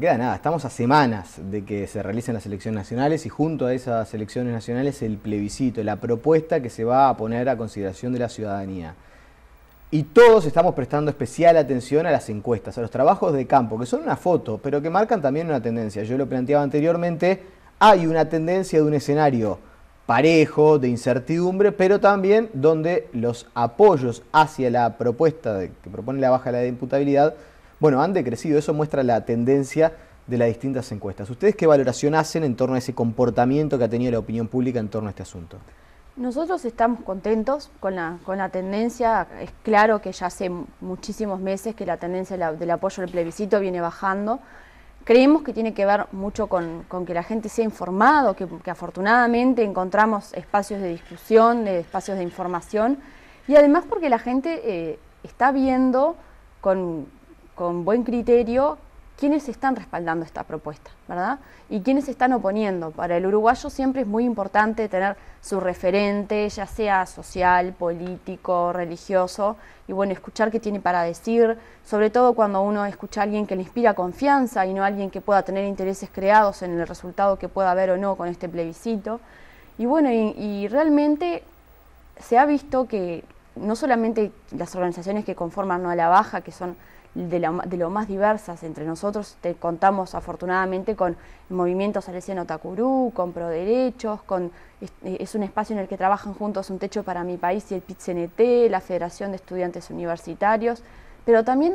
queda nada, estamos a semanas de que se realicen las elecciones nacionales y junto a esas elecciones nacionales el plebiscito, la propuesta que se va a poner a consideración de la ciudadanía. Y todos estamos prestando especial atención a las encuestas, a los trabajos de campo, que son una foto, pero que marcan también una tendencia. Yo lo planteaba anteriormente, hay una tendencia de un escenario parejo, de incertidumbre, pero también donde los apoyos hacia la propuesta que propone la baja de la imputabilidad bueno, han decrecido, eso muestra la tendencia de las distintas encuestas. ¿Ustedes qué valoración hacen en torno a ese comportamiento que ha tenido la opinión pública en torno a este asunto? Nosotros estamos contentos con la, tendencia. Es claro que ya hace muchísimos meses que la tendencia del apoyo al plebiscito viene bajando. Creemos que tiene que ver mucho con, que la gente sea informada, que, afortunadamente encontramos espacios de discusión, de espacios de información, y además porque la gente eh, está viendo con, con buen criterio quiénes están respaldando esta propuesta, ¿verdad? Y quiénes están oponiendo. Para el uruguayo siempre es muy importante tener su referente, ya sea social, político, religioso, y bueno, escuchar qué tiene para decir, sobre todo cuando uno escucha a alguien que le inspira confianza y no a alguien que pueda tener intereses creados en el resultado que pueda haber o no con este plebiscito. Y bueno, y, realmente se ha visto que no solamente las organizaciones que conforman No a la baja, que son de, lo más diversas entre nosotros. Te contamos afortunadamente con movimientos movimiento Salesiano Takuru, con Proderechos, con, es, un espacio en el que trabajan juntos Un Techo para mi País y el PITCNT, la Federación de Estudiantes Universitarios, pero también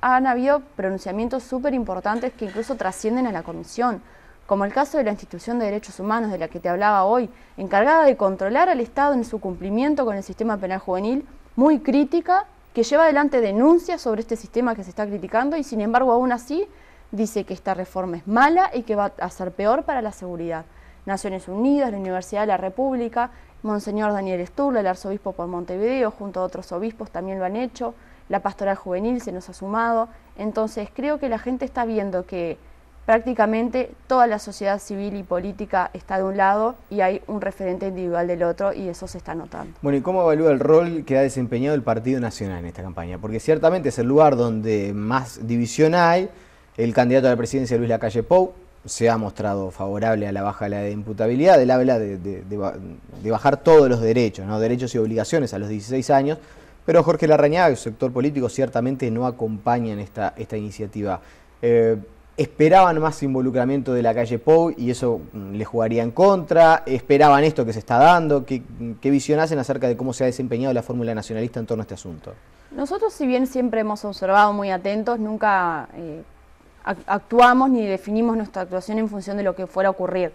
han habido pronunciamientos súper importantes que incluso trascienden a la comisión como el caso de la institución de derechos humanos de la que te hablaba hoy, encargada de controlar al Estado en su cumplimiento con el sistema penal juvenil, muy crítica que lleva adelante denuncias sobre este sistema que se está criticando y sin embargo aún así dice que esta reforma es mala y que va a ser peor para la seguridad. Naciones Unidas, la Universidad de la República, Monseñor Daniel Sturla, el arzobispo por Montevideo, junto a otros obispos también lo han hecho, la pastoral juvenil se nos ha sumado, entonces creo que la gente está viendo que prácticamente toda la sociedad civil y política está de un lado y hay un referente individual del otro y eso se está notando. Bueno, ¿y cómo evalúa el rol que ha desempeñado el Partido Nacional en esta campaña? Porque ciertamente es el lugar donde más división hay. El candidato a la presidencia, Luis Lacalle Pou, se ha mostrado favorable a la baja de la imputabilidad, él habla de, bajar todos los derechos, ¿no? derechos y obligaciones a los 16 años, pero Jorge Larrañaga y su sector político ciertamente no acompañan esta, esta iniciativa. Eh, esperaban más involucramiento de la calle Pou y eso mm, le jugaría en contra, esperaban esto que se está dando, ¿qué, qué visión hacen acerca de cómo se ha desempeñado la fórmula nacionalista en torno a este asunto? Nosotros si bien siempre hemos observado muy atentos, nunca eh, actuamos ni definimos nuestra actuación en función de lo que fuera a ocurrir,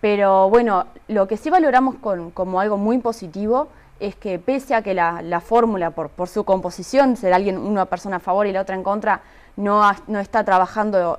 pero bueno, lo que sí valoramos con, como algo muy positivo es que pese a que la, fórmula por, por, su composición, ser alguien una persona a favor y la otra en contra, no, no está trabajando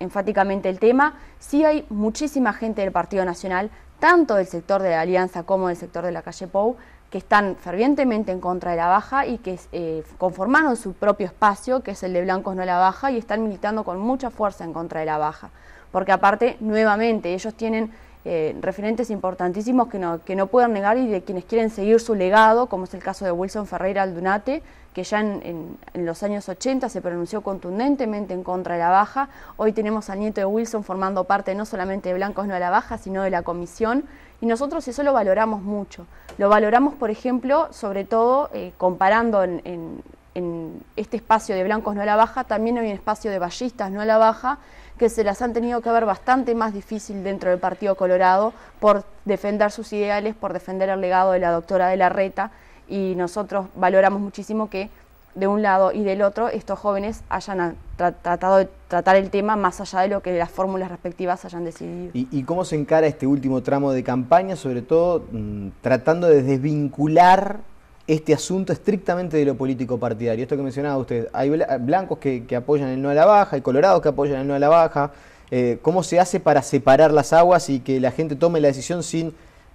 enfáticamente el tema, sí hay muchísima gente del Partido Nacional, tanto del sector de la Alianza como del sector de la calle Pou, que están fervientemente en contra de la baja y que eh, conformaron su propio espacio, que es el de Blancos no la baja, y están militando con mucha fuerza en contra de la baja. Porque aparte, nuevamente, ellos tienen eh, referentes importantísimos que no, que pueden negar y de quienes quieren seguir su legado, como es el caso de Wilson Ferreira Aldunate, que ya en, los años 80 se pronunció contundentemente en contra de la baja. Hoy tenemos al nieto de Wilson formando parte no solamente de Blancos No a la Baja, sino de la comisión. Y nosotros eso lo valoramos mucho. Lo valoramos, por ejemplo, sobre todo eh, comparando en en este espacio de blancos no a la baja, también hay un espacio de ballistas no a la baja, que se las han tenido que ver bastante más difícil dentro del Partido Colorado por defender sus ideales, por defender el legado de la doctora de la Reta, y nosotros valoramos muchísimo que de un lado y del otro estos jóvenes hayan tratado de tratar el tema más allá de lo que las fórmulas respectivas hayan decidido. ¿Y, cómo se encara este último tramo de campaña, sobre todo mm, tratando de desvincular este asunto estrictamente de lo político partidario. Esto que mencionaba usted, hay blancos que, apoyan el no a la baja, hay colorados que apoyan el no a la baja. Eh, ¿Cómo se hace para separar las aguas y que la gente tome la decisión sin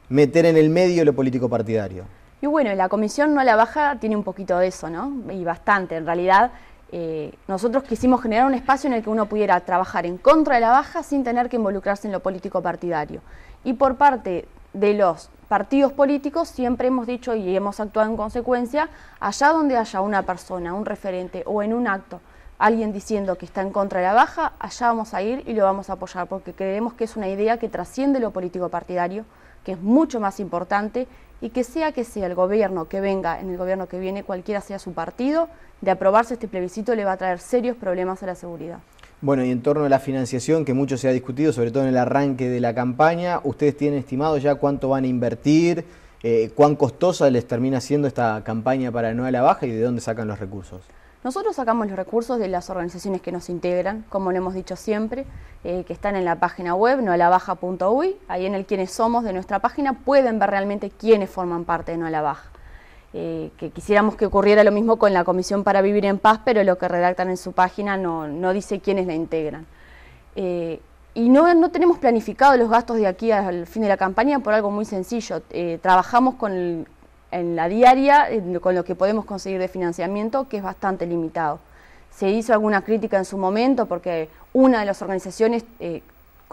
meter en el medio lo político partidario? Y bueno, la comisión no a la baja tiene un poquito de eso, ¿no? Y bastante, en realidad. Eh, nosotros quisimos generar un espacio en el que uno pudiera trabajar en contra de la baja sin tener que involucrarse en lo político partidario. Y por parte de los partidos políticos siempre hemos dicho y hemos actuado en consecuencia, allá donde haya una persona, un referente o en un acto, alguien diciendo que está en contra de la baja, allá vamos a ir y lo vamos a apoyar, porque creemos que es una idea que trasciende lo político partidario, que es mucho más importante y que sea que sea el gobierno que venga, en el gobierno que viene, cualquiera sea su partido, de aprobarse este plebiscito le va a traer serios problemas a la seguridad. Bueno, y en torno a la financiación, que mucho se ha discutido, sobre todo en el arranque de la campaña, ¿ustedes tienen estimado ya cuánto van a invertir? Eh, ¿Cuán costosa les termina siendo esta campaña para No a la Baja y de dónde sacan los recursos? Nosotros sacamos los recursos de las organizaciones que nos integran, como lo hemos dicho siempre, eh, que están en la página web noalabaja.uy. Ahí en el Quienes somos de nuestra página pueden ver realmente quiénes forman parte de No a la Baja. Eh, que quisiéramos que ocurriera lo mismo con la Comisión para Vivir en Paz, pero lo que redactan en su página no, dice quiénes la integran. Eh, y no, tenemos planificado los gastos de aquí al fin de la campaña por algo muy sencillo. Eh, trabajamos en la diaria con lo que podemos conseguir de financiamiento, que es bastante limitado. Se hizo alguna crítica en su momento porque una de las organizaciones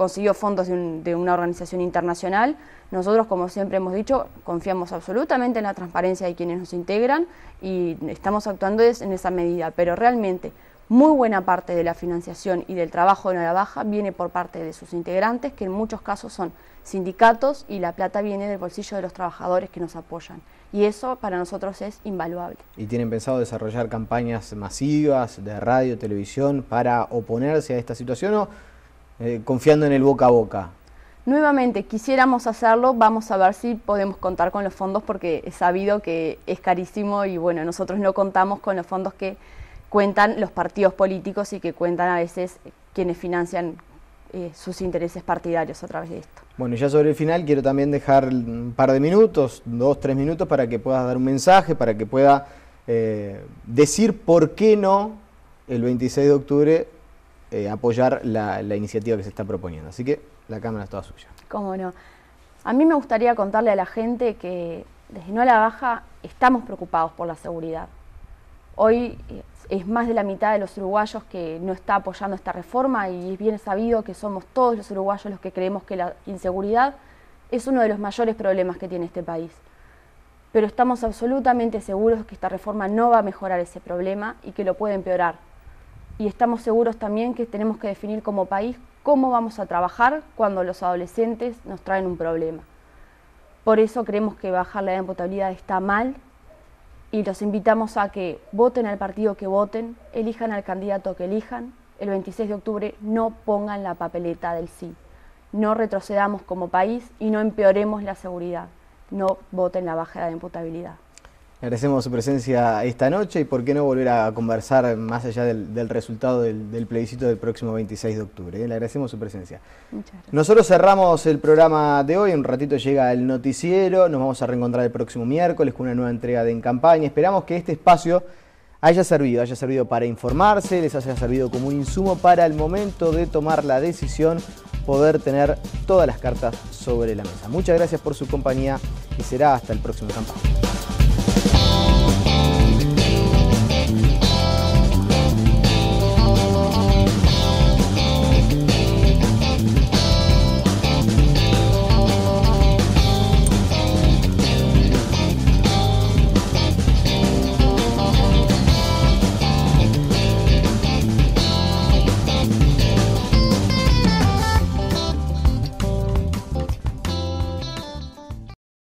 consiguió fondos de, una organización internacional. Nosotros, como siempre hemos dicho, confiamos absolutamente en la transparencia de quienes nos integran y estamos actuando en esa medida, pero realmente muy buena parte de la financiación y del trabajo de Nueva baja viene por parte de sus integrantes, que en muchos casos son sindicatos y la plata viene del bolsillo de los trabajadores que nos apoyan. Y eso para nosotros es invaluable. ¿Y tienen pensado desarrollar campañas masivas de radio, televisión para oponerse a esta situación o eh, confiando en el boca a boca. Nuevamente, quisiéramos hacerlo, vamos a ver si podemos contar con los fondos porque es sabido que es carísimo y bueno, nosotros no contamos con los fondos que cuentan los partidos políticos y que cuentan a veces quienes financian eh, sus intereses partidarios a través de esto. Bueno, ya sobre el final quiero también dejar un par de minutos, dos, tres minutos para que puedas dar un mensaje, para que pueda eh, decir por qué no el 26 de octubre eh, apoyar la, iniciativa que se está proponiendo. Así que la cámara es toda suya. Cómo no. A mí me gustaría contarle a la gente que desde No a la Baja estamos preocupados por la seguridad. Hoy es más de la mitad de los uruguayos que no está apoyando esta reforma y es bien sabido que somos todos los uruguayos los que creemos que la inseguridad es uno de los mayores problemas que tiene este país. Pero estamos absolutamente seguros que esta reforma no va a mejorar ese problema y que lo puede empeorar y estamos seguros también que tenemos que definir como país cómo vamos a trabajar cuando los adolescentes nos traen un problema. Por eso creemos que bajar la edad de imputabilidad está mal y los invitamos a que voten al partido que voten, elijan al candidato que elijan, el 26 de octubre no pongan la papeleta del sí. No retrocedamos como país y no empeoremos la seguridad. No voten la baja de imputabilidad. Agradecemos su presencia esta noche y por qué no volver a conversar más allá del, resultado del, plebiscito del próximo 26 de octubre. ¿eh? Le agradecemos su presencia. Nosotros cerramos el programa de hoy, un ratito llega el noticiero, nos vamos a reencontrar el próximo miércoles con una nueva entrega de En Campaña. Esperamos que este espacio haya servido, haya servido para informarse, les haya servido como un insumo para el momento de tomar la decisión, poder tener todas las cartas sobre la mesa. Muchas gracias por su compañía y será hasta el próximo campaña.